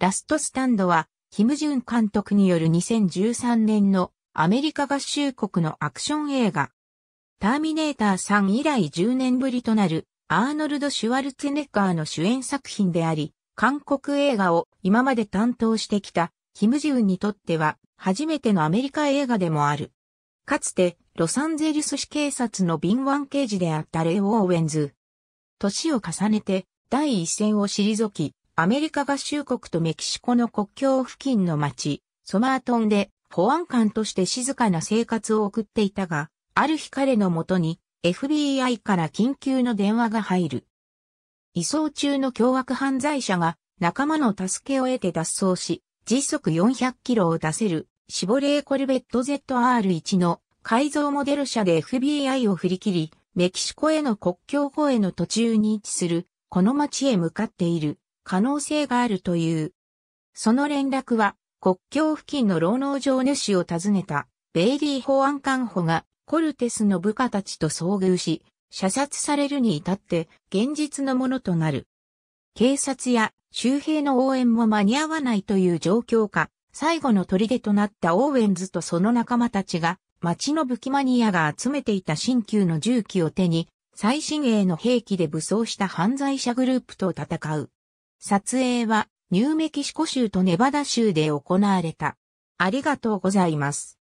ラストスタンドは、キム・ジュン監督による2013年のアメリカ合衆国のアクション映画。ターミネーター3以来10年ぶりとなるアーノルド・シュワルツェネッガーの主演作品であり、韓国映画を今まで担当してきたキム・ジュンにとっては初めてのアメリカ映画でもある。かつてロサンゼルス市警察の敏腕刑事であったレイ・オーウェンズ。年を重ねて第一線を退き、アメリカ合衆国とメキシコの国境付近の町、ソマートンで保安官として静かな生活を送っていたが、ある日彼のもとに FBI から緊急の電話が入る。移送中の凶悪犯罪者が仲間の助けを得て脱走し、時速400キロを出せるシボレーコルベット ZR1 の改造モデル車で FBI を振り切り、メキシコへの国境越えの途中に位置するこの町へ向かっている可能性があるという。その連絡は、国境付近の労農場主を訪ねた、ベイリー保安官補が、コルテスの部下たちと遭遇し、射殺されるに至って、現実のものとなる。警察や周辺の応援も間に合わないという状況下、最後の砦となったオーウェンズとその仲間たちが、町の武器マニアが集めていた新旧の銃器を手に、最新鋭の兵器で武装した犯罪者グループと戦う。撮影はニューメキシコ州とネバダ州で行われた。ありがとうございます。